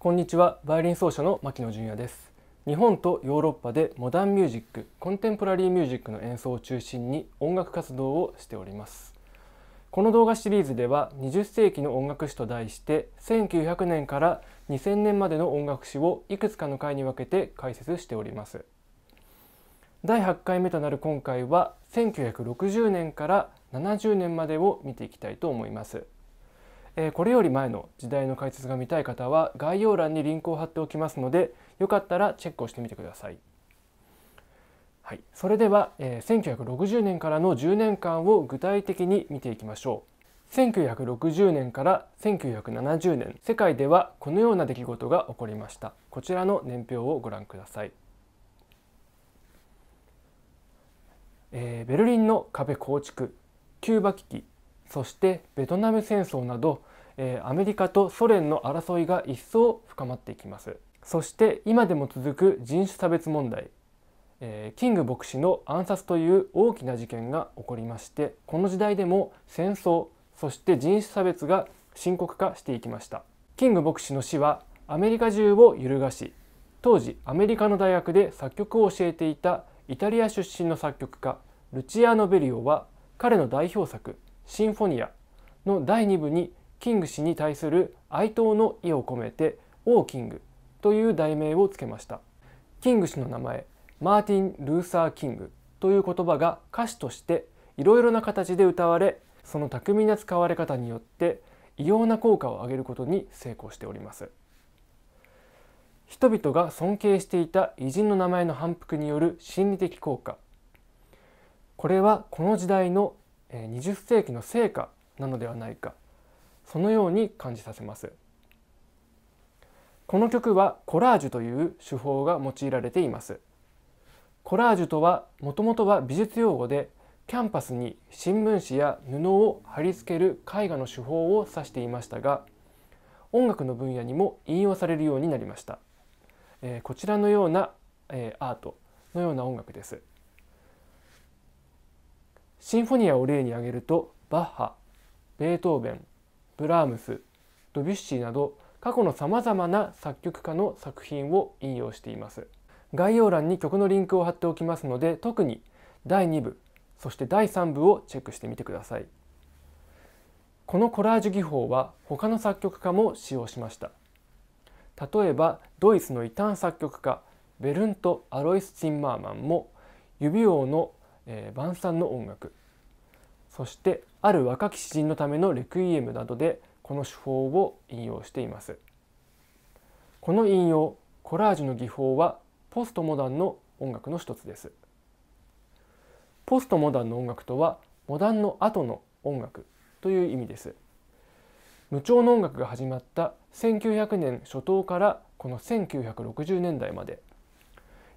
こんにちはバイオリン奏者の牧野純也です日本とヨーロッパでモダンミュージックコンテンポラリーミュージックの演奏を中心に音楽活動をしておりますこの動画シリーズでは20世紀の音楽史と題して1900年から2000年までの音楽史をいくつかの回に分けて解説しております第8回目となる今回は1960年から70年までを見ていきたいと思いますえこれより前の時代の解説が見たい方は概要欄にリンクを貼っておきますのでよかったらチェックをしてみてください。はい、それでは、えー、1960年からの10年間を具体的に見ていきましょう。1960年から1970年世界ではこのような出来事が起こりましたこちらの年表をご覧ください、えー、ベルリンの壁構築キューバ危機そしてベトナム戦争などえアメリカとソ連の争いが一層深まっていきますそして今でも続く人種差別問題えキング牧師の暗殺という大きな事件が起こりましてこの時代でも戦争そして人種差別が深刻化していきましたキング牧師の死はアメリカ中を揺るがし当時アメリカの大学で作曲を教えていたイタリア出身の作曲家ルチアーノ・ベリオは彼の代表作「シンフォニア」の第2部にキング氏に対する哀悼の意を込めて王キングという題名をつけましたキング氏の名前マーティン・ルーサー・キングという言葉が歌詞としていろいろな形で歌われその巧みな使われ方によって異様な効果を上げることに成功しております人々が尊敬していた偉人の名前の反復による心理的効果これはこの時代の20世紀の成果なのではないかそのように感じさせますこの曲はコラージュという手法が用いられていますコラージュとはもともとは美術用語でキャンパスに新聞紙や布を貼り付ける絵画の手法を指していましたが音楽の分野にも引用されるようになりました、えこちらのような、えアートのような音楽ですシンフォニアを例に挙げるとバッハベートーベンブラームスドビュッシーなど過去のさまざまな作曲家の作品を引用しています概要欄に曲のリンクを貼っておきますので特に第2部そして第3部をチェックしてみてくださいこのコラージュ技法は他の作曲家も使用しました例えばドイツの異端作曲家ベルント・アロイス・チンマーマンも指王の、え晩餐の音楽そしてある若き詩人のためのレクイエムなどでこの手法を引用していますこの引用コラージュの技法はポストモダンの音楽の一つですポストモダンの音楽とはモダンの後の音楽という意味です無調の音楽が始まった1900年初頭からこの1960年代まで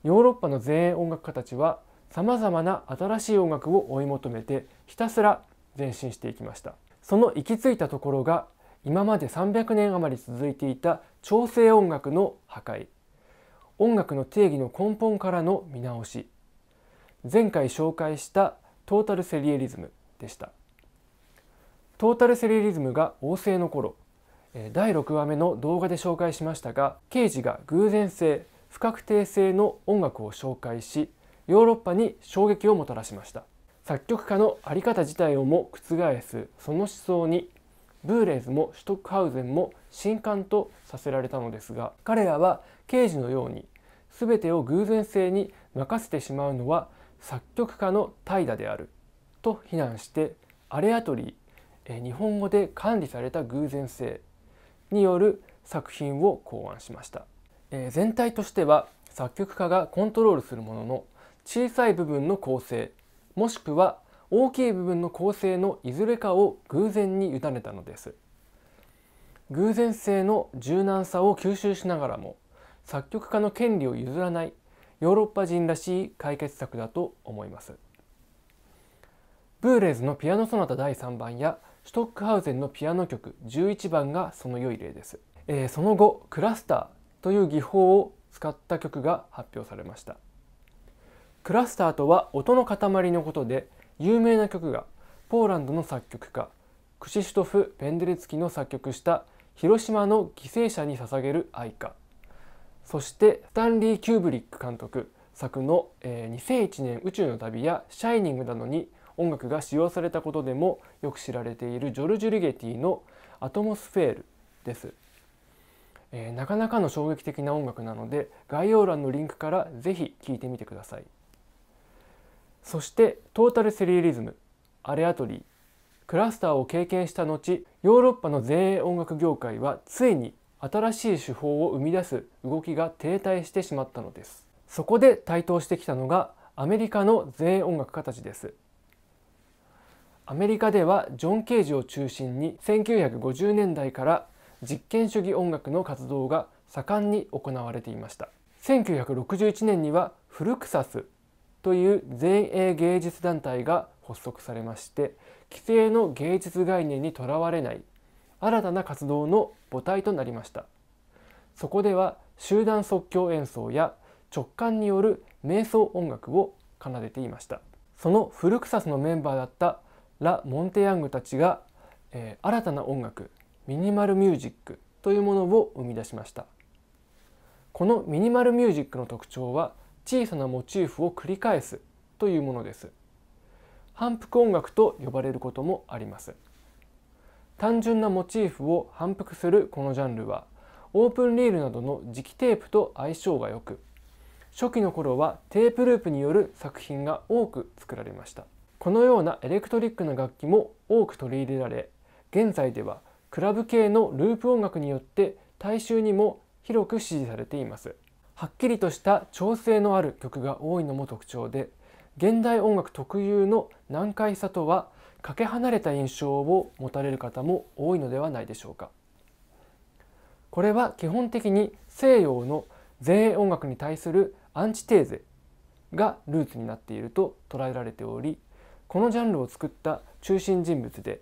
ヨーロッパの前衛音楽家たちはさまざまな新しい音楽を追い求めてひたすら前進していきましたその行き着いたところが今まで300年余り続いていた調整音楽の破壊音楽の定義の根本からの見直し前回紹介したトータルセリエリズムでしたトータルセリエリズムが旺盛の頃第6話目の動画で紹介しましたがケージが偶然性不確定性の音楽を紹介しヨーロッパに衝撃をもたらしました作曲家の在り方自体をも覆すその思想にブーレーズもシュトックハウゼンも震撼とさせられたのですが彼らは刑事のように全てを偶然性に任せてしまうのは作曲家の怠惰であると非難してアレアトリー日本語で管理された偶然性による作品を考案しました、えー、全体としては作曲家がコントロールするものの小さい部分の構成もしくは大きい部分の構成のいずれかを偶然に委ねたのです偶然性の柔軟さを吸収しながらも作曲家の権利を譲らないヨーロッパ人らしい解決策だと思いますブーレーズのピアノソナタ第3番やストックハウゼンのピアノ曲11番がその良い例です、えー、その後クラスターという技法を使った曲が発表されましたクラスターとは音の塊のことで有名な曲がポーランドの作曲家クシシュトフ・ペンデレツキの作曲した広島の犠牲者に捧げる愛歌そしてスタンリー・キューブリック監督作の、えー、2001年宇宙の旅やシャイニングなどに音楽が使用されたことでもよく知られているジョルジュ・リゲティのアトモスフェールです、えー、なかなかの衝撃的な音楽なので概要欄のリンクから是非聴いてみてください。そしてトータルセリエリズムアレアトリークラスターを経験した後ヨーロッパの前衛音楽業界はついに新しい手法を生み出す動きが停滞してしまったのですそこで台頭してきたのがアメリカの前衛音楽家たちですアメリカではジョン・ケージを中心に1950年代から実験主義音楽の活動が盛んに行われていました1961年にはフルクサスという全英芸術団体が発足されまして既成の芸術概念にとらわれない新たな活動の母体となりましたそこでは集団即興演奏や直感による瞑想音楽を奏でていましたそのフルクサスのメンバーだったラ・モンテヤングたちが、えー、新たな音楽ミニマルミュージックというものを生み出しましたこのミニマルミュージックの特徴は小さなモチーフを繰り返すというものです反復音楽と呼ばれることもあります単純なモチーフを反復するこのジャンルはオープンリールなどの磁気テープと相性が良く初期の頃はテープループによる作品が多く作られましたこのようなエレクトリックな楽器も多く取り入れられ現在ではクラブ系のループ音楽によって大衆にも広く支持されていますはっきりとした調整のある曲が多いのも特徴で現代音楽特有の難解さとはかけ離れた印象を持たれる方も多いのではないでしょうかこれは基本的に西洋の前衛音楽に対するアンチテーゼがルーツになっていると捉えられておりこのジャンルを作った中心人物で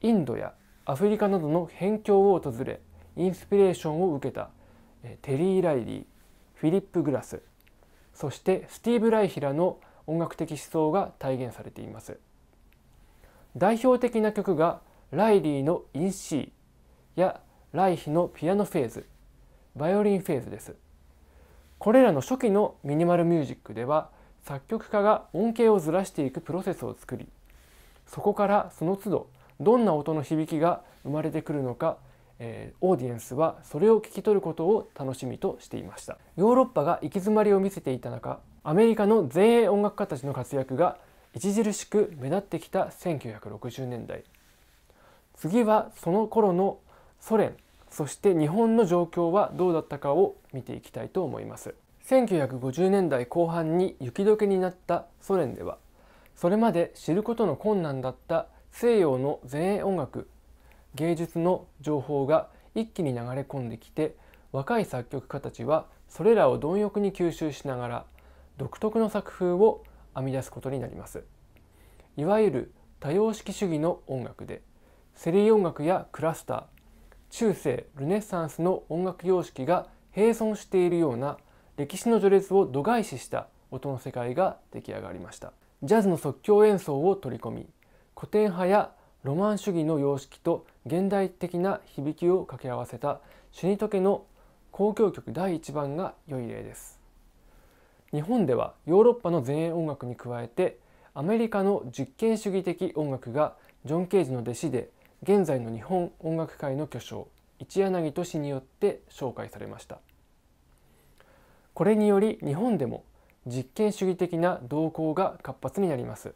インドやアフリカなどの辺境を訪れインスピレーションを受けたテリー・ライリーフィリップ・グラスそしてスティーブ・ライヒラの音楽的思想が体現されています代表的な曲がライリーの「インシー」やライヒのピアノフェーズバイオリンフェーズですこれらの初期のミニマルミュージックでは作曲家が音形をずらしていくプロセスを作りそこからその都度どんな音の響きが生まれてくるのかえオーディエンスはそれを聞き取ることを楽しみとしていましたヨーロッパが行き詰まりを見せていた中アメリカの前衛音楽家たちの活躍が著しく目立ってきた1960年代次はその頃のソ連そして日本の状況はどうだったかを見ていきたいと思います1950年代後半に雪解けになったソ連ではそれまで知ることの困難だった西洋の前衛音楽芸術の情報が一気に流れ込んできて若い作曲家たちはそれらを貪欲に吸収しながら独特の作風を編み出すことになりますいわゆる多様式主義の音楽でセリー音楽やクラスター中世ルネッサンスの音楽様式が併存しているような歴史の序列を度外視した音の世界が出来上がりましたジャズの即興演奏を取り込み古典派やロマン主義の様式と現代的な響きを掛け合わせたシュニトケの交響曲第1番が良い例です日本ではヨーロッパの前衛音楽に加えてアメリカの実験主義的音楽がジョン・ケージの弟子で現在の日本音楽界の巨匠一柳俊によって紹介されましたこれにより日本でも実験主義的な動向が活発になります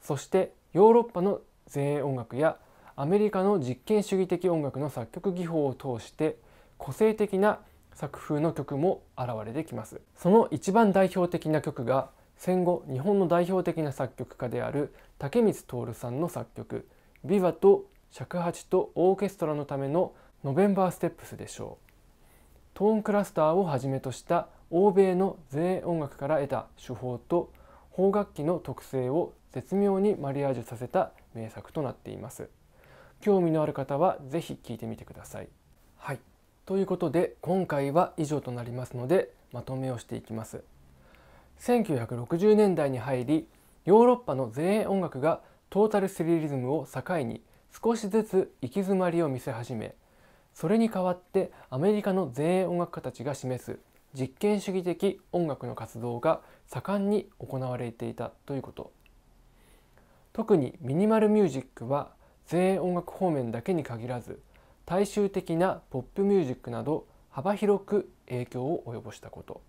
そしてヨーロッパの前衛音楽やアメリカの実験主義的音楽の作曲技法を通して個性的な作風の曲も現れてきますその一番代表的な曲が戦後日本の代表的な作曲家である竹光徹さんの作曲「ビバと尺八とオーケストラのためのノベンバーステップスでしょうトーンクラスターをはじめとした欧米の前衛音楽から得た手法と邦楽器の特性を絶妙にマリアージュさせた名作となっています興味のある方は是非聴いてみてくださいはいということで今回は以上となりますのでまとめをしていきます1960年代に入りヨーロッパの前衛音楽がトータルスリリズムを境に少しずつ行き詰まりを見せ始めそれに代わってアメリカの前衛音楽家たちが示す実験主義的音楽の活動が盛んに行われていたということ特にミニマルミュージックは全音楽方面だけに限らず大衆的なポップミュージックなど幅広く影響を及ぼしたこと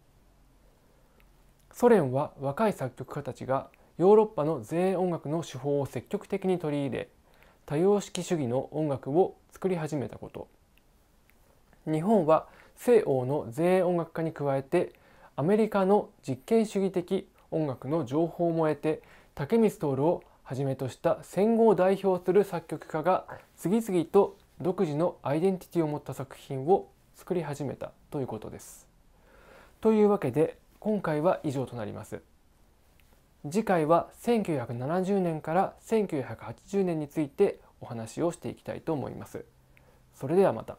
ソ連は若い作曲家たちがヨーロッパの全音楽の手法を積極的に取り入れ多様式主義の音楽を作り始めたこと日本は西欧の全音楽家に加えてアメリカの実験主義的音楽の情報を得て竹光徹をはじめとした戦後を代表する作曲家が次々と独自のアイデンティティを持った作品を作り始めたということです。というわけで今回は以上となります。次回は1970年から1980年についてお話をしていきたいと思います。それではまた。